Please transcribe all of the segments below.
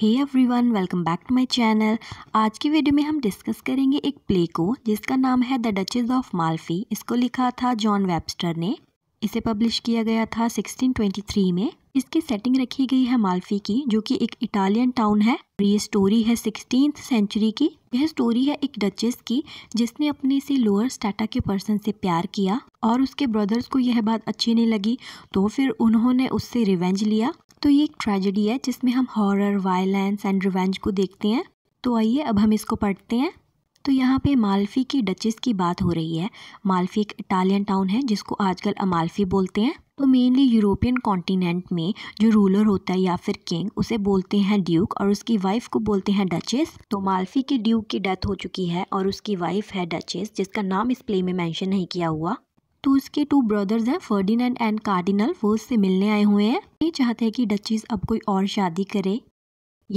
hey everyone welcome back to my channel आज की video में हम डिस्कस करेंगे एक प्ले को जिसका नाम है द डचेज ऑफ माल्फी इसको लिखा था जॉन वेबस्टर ने इसे पब्लिश किया गया था 1623 में इसकी सेटिंग रखी गई है माल्फी की जो कि एक इटालियन टाउन है और ये स्टोरी है सिक्सटीन सेंचुरी की यह स्टोरी है एक डचेस की जिसने अपने से लोअर स्टाटा के पर्सन से प्यार किया और उसके ब्रदर्स को यह बात अच्छी नहीं लगी तो फिर उन्होंने उससे रिवेंज लिया तो ये एक ट्रेजेडी है जिसमें हम हॉरर वायलेंस एंड रिवेंज को देखते हैं तो आइए अब हम इसको पढ़ते हैं तो यहाँ पे मालफी की डचेस की बात हो रही है मालफी एक इटालियन टाउन है जिसको आजकल अमालफी बोलते हैं तो मेनली यूरोपियन कॉन्टिनेंट में जो रूलर होता है या फिर किंग उसे बोलते हैं ड्यूक और उसकी वाइफ को बोलते हैं डचेस तो मालफी के ड्यूक की डेथ हो चुकी है और उसकी वाइफ है डचेस जिसका नाम इस प्ले में मैंशन नहीं किया हुआ तो उसके टू ब्रदर्स हैं फर्डिनेंड एंड कार्डिनल वो उससे मिलने आए हुए हैं ये चाहते हैं कि डचिस अब कोई और शादी करे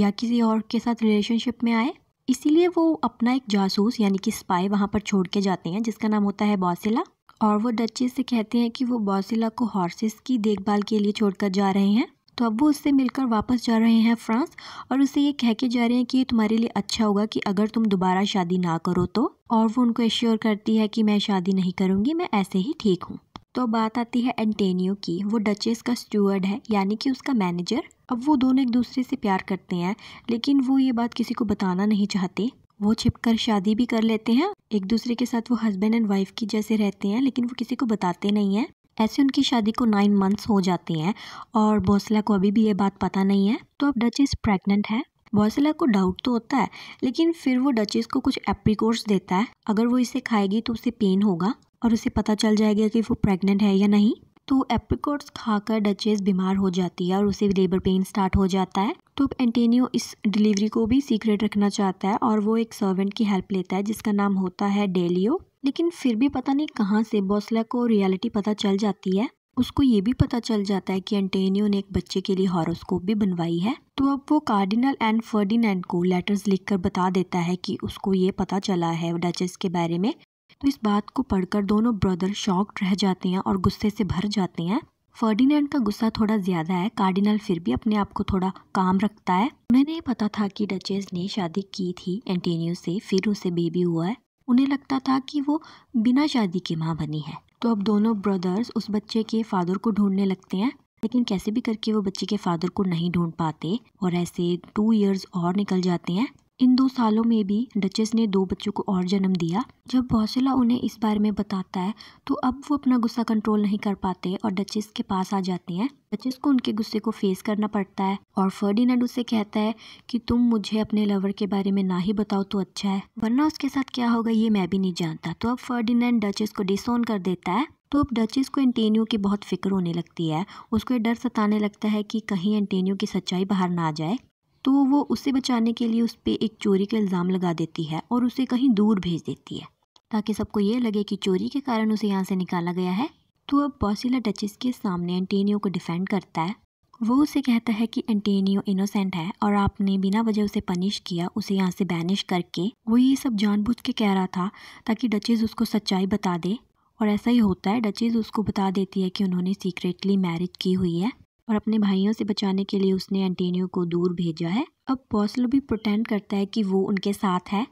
या किसी और के साथ रिलेशनशिप में आए इसीलिए वो अपना एक जासूस यानी कि स्पाई वहाँ पर छोड़ के जाते हैं जिसका नाम होता है बौसिला और वो डचिस से कहते हैं कि वो बौसिला को हॉर्सेस की देखभाल के लिए छोड़कर जा रहे हैं तो अब वो उससे मिलकर वापस जा रहे हैं फ्रांस और उसे ये कह के जा रहे हैं कि ये तुम्हारे लिए अच्छा होगा कि अगर तुम दोबारा शादी ना करो तो और वो उनको एश्योर करती है कि मैं शादी नहीं करूँगी मैं ऐसे ही ठीक हूँ तो बात आती है एंटेनियो की वो डचेस का स्टूअर्ड है यानी कि उसका मैनेजर अब वो दोनों एक दूसरे से प्यार करते हैं लेकिन वो ये बात किसी को बताना नहीं चाहते वो छिप कर शादी भी कर लेते हैं एक दूसरे के साथ वो हस्बैंड एंड वाइफ की जैसे रहते हैं लेकिन वो किसी को बताते नहीं हैं ऐसे उनकी शादी को नाइन मंथ्स हो जाते हैं और बौसला को अभी भी ये बात पता नहीं है तो अब डचेस प्रेग्नेंट है बौसला को डाउट तो होता है लेकिन फिर वो डचेस को कुछ एप्रीकोर्स देता है अगर वो इसे खाएगी तो उसे पेन होगा और उसे पता चल जाएगा कि वो प्रेग्नेंट है या नहीं तो एप्रिकॉट्स खाकर डचेस बीमार हो जाती है और उसे लेबर पेन स्टार्ट हो जाता है तो एंटेनियो इस डिलीवरी को भी सीक्रेट रखना चाहता है और वो एक सर्वेंट की हेल्प लेता है जिसका नाम होता है डेलियो लेकिन फिर भी पता नहीं कहाँ से बौसला को रियलिटी पता चल जाती है उसको ये भी पता चल जाता है कि एंटेनियो ने एक बच्चे के लिए हॉरोस्कोप भी बनवाई है तो अब वो कार्डिनल एंड फर्डिनेंड को लेटर्स लिखकर बता देता है कि उसको ये पता चला है डचेस के बारे में तो इस बात को पढ़कर दोनों ब्रदर शॉक्ड रह जाते हैं और गुस्से से भर जाते हैं फर्डिनेंड का गुस्सा थोड़ा ज़्यादा है कार्डिनल फिर भी अपने आप को थोड़ा काम रखता है उन्हें नहीं पता था कि डचेस ने शादी की थी एंटेनियो से फिर उसे बेबी हुआ है उन्हें लगता था कि वो बिना शादी के माँ बनी है तो अब दोनों ब्रदर्स उस बच्चे के फादर को ढूंढने लगते हैं लेकिन कैसे भी करके वो बच्चे के फादर को नहीं ढूंढ पाते और ऐसे टू इयर्स और निकल जाते हैं इन दो सालों में भी डचेस ने दो बच्चों को और जन्म दिया जब बौसला उन्हें इस बारे में बताता है तो अब वो अपना गुस्सा कंट्रोल नहीं कर पाते और डचेस के पास आ जाती हैं डचेस को उनके गुस्से को फेस करना पड़ता है और फर्डिनेंड उसे कहता है कि तुम मुझे अपने लवर के बारे में ना ही बताओ तो अच्छा है वरना उसके साथ क्या होगा ये मैं भी नहीं जानता तो अब फर्डिनेंड डचेस को डिसऑन कर देता है तो अब डचेस को एंटेनियो की बहुत फिक्र होने लगती है उसको ये डर सताने लगता है कि कहीं एंटेनियो की सच्चाई बाहर ना आ जाए तो वो उसे बचाने के लिए उस पर एक चोरी का इल्ज़ाम लगा देती है और उसे कहीं दूर भेज देती है ताकि सबको ये लगे कि चोरी के कारण उसे यहाँ से निकाला गया है तो अब बॉसिला डचिस के सामने एंटेनियो को डिफेंड करता है वो उसे कहता है कि एंटेनियो इनोसेंट है और आपने बिना वजह उसे पनिश किया उसे यहाँ से बैनिश करके वो ये सब जानबूझ के कह रहा था ताकि डचेज़ उसको सच्चाई बता दे और ऐसा ही होता है डचेज़ उसको बता देती है कि उन्होंने सीक्रेटली मैरिज की हुई है और अपने भाइयों से बचाने के लिए उसने एंटीनियो को दूर भेजा है अब पॉसलो भी प्रोटेंड करता है कि वो उनके साथ है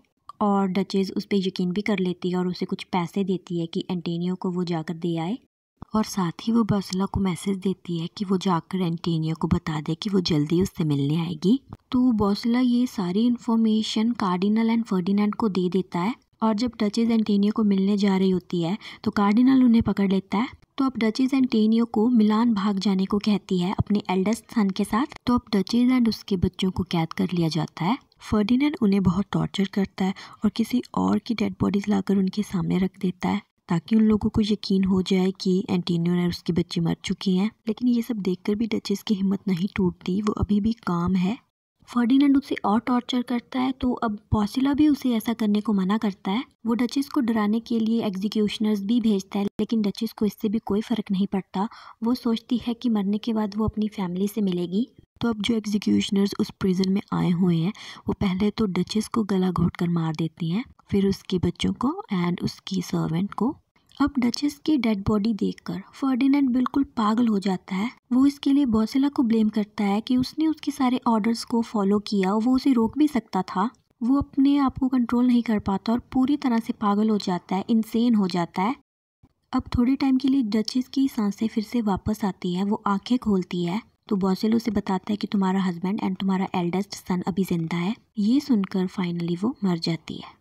और डचेज उस पर यकीन भी कर लेती है और उसे कुछ पैसे देती है कि एंटीनियो को वो जाकर दे आए और साथ ही वो बौसला को मैसेज देती है कि वो जाकर एंटीनियो को बता दे कि वो जल्दी उससे मिलने आएगी तो बौसला ये सारी इन्फॉर्मेशन कार्डिनल एंड फर्डिनेंड को दे देता है और जब डचेज एंटीनियो को मिलने जा रही होती है तो कार्डिनल उन्हें पकड़ लेता है तो अब डचेज एंड टेनियो को मिलान भाग जाने को कहती है अपने एल्डेस्ट सन के साथ तो अब डचेज एंड उसके बच्चों को कैद कर लिया जाता है फर्डिनेंड उन्हें बहुत टॉर्चर करता है और किसी और की डेड बॉडीज लाकर उनके सामने रख देता है ताकि उन लोगों को यकीन हो जाए कि एंटीनियो और उसकी बच्ची मर चुकी हैं लेकिन ये सब देखकर भी डचेस की हिम्मत नहीं टूटती वो अभी भी काम है फर्डिनेंड उसे और टॉर्चर करता है तो अब बॉसिला भी उसे ऐसा करने को मना करता है वो डचिस को डराने के लिए एग्जीक्यूशनर्स भी भेजता है लेकिन डचिस को इससे भी कोई फ़र्क नहीं पड़ता वो सोचती है कि मरने के बाद वो अपनी फैमिली से मिलेगी तो अब जो एग्जीक्यूशनर्स उस प्रिजन में आए हुए हैं वो पहले तो डचिस को गला घोट कर मार देती हैं फिर उसके बच्चों को एंड उसकी सर्वेंट को अब डचेस की डेड बॉडी देखकर फर्डिनेंड बिल्कुल पागल हो जाता है वो इसके लिए बौसेला को ब्लेम करता है कि उसने उसके सारे ऑर्डर्स को फॉलो किया वो उसे रोक भी सकता था वो अपने आप को कंट्रोल नहीं कर पाता और पूरी तरह से पागल हो जाता है इंसेन हो जाता है अब थोड़े टाइम के लिए डचेस की सांसें फिर से वापस आती है वो आंखें खोलती है तो बॉसेल उसे बताता है कि तुम्हारा हस्बैंड एंड तुम्हारा एल्डेस्ट सन अभी जिंदा है ये सुनकर फाइनली वो मर जाती है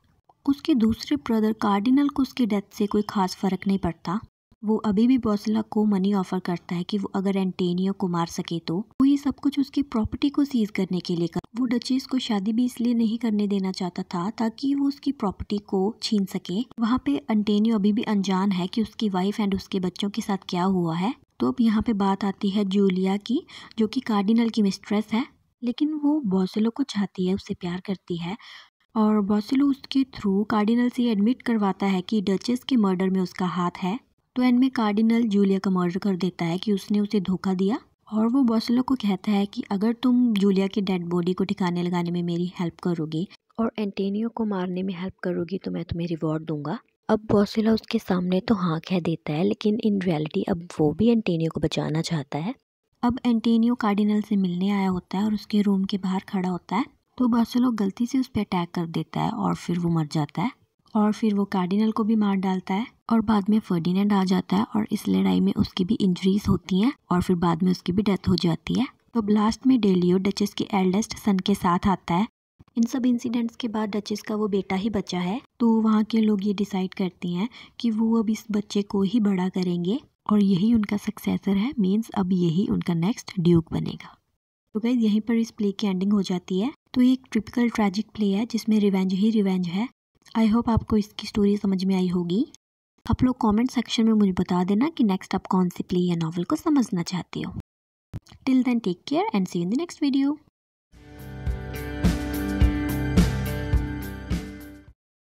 उसके दूसरे ब्रदर कार्डिनल को उसकी डेथ से कोई खास फ़र्क नहीं पड़ता वो अभी भी बौसला को मनी ऑफर करता है कि वो अगर एंटेनियो को मार सके तो वो ये सब कुछ उसकी प्रॉपर्टी को सीज करने के लिए कर वो डचेस को शादी भी इसलिए नहीं करने देना चाहता था ताकि वो उसकी प्रॉपर्टी को छीन सके वहाँ पे एंटेनियो अभी भी अनजान है कि उसकी वाइफ एंड उसके बच्चों के साथ क्या हुआ है तो अब यहाँ पे बात आती है जूलिया की जो कि कार्डिनल की मिस्ट्रेस है लेकिन वो बौसलो को चाहती है उससे प्यार करती है और बॉसिलो उसके थ्रू कार्डिनल से एडमिट करवाता है कि डचेस के मर्डर में उसका हाथ है तो एंड में कार्डिनल जूलिया का मर्डर कर देता है कि उसने उसे धोखा दिया और वो बॉसिलो को कहता है कि अगर तुम जूलिया के डेड बॉडी को ठिकाने लगाने में मेरी हेल्प करोगे और एंटेनियो को मारने में हेल्प करोगी तो मैं तुम्हें रिवॉर्ड दूंगा अब बॉसिला उसके सामने तो हाँ कह देता है लेकिन इन रियलिटी अब वो भी एंटेनियो को बचाना चाहता है अब एंटेनियो कार्डिनल से मिलने आया होता है और उसके रूम के बाहर खड़ा होता है तो बार्सोलो गलती से उस पर अटैक कर देता है और फिर वो मर जाता है और फिर वो कार्डिनल को भी मार डालता है और बाद में फर्डिनेंड आ जाता है और इस लड़ाई में उसकी भी इंजरीज होती हैं और फिर बाद में उसकी भी डेथ हो जाती है तो लास्ट में डेलियो डचेस के एल्डेस्ट सन के साथ आता है इन सब इंसिडेंट्स के बाद डचेस का वो बेटा ही बचा है तो वहाँ के लोग ये डिसाइड करते हैं कि वो अब इस बच्चे को ही बड़ा करेंगे और यही उनका सक्सेसर है मीन्स अब यही उनका नेक्स्ट ड्यूक बनेगा तो गई यहीं पर इस प्ले की एंडिंग हो जाती है तो ये एक ट्रिपिकल ट्रैजिक प्ले है जिसमें रिवेंज ही रिवेंज है आई होप आपको इसकी स्टोरी समझ में आई होगी आप लोग कमेंट सेक्शन में मुझे बता देना कि नेक्स्ट आप कौन सी प्ले या नॉवल को समझना चाहते हो till then take care and see in the next video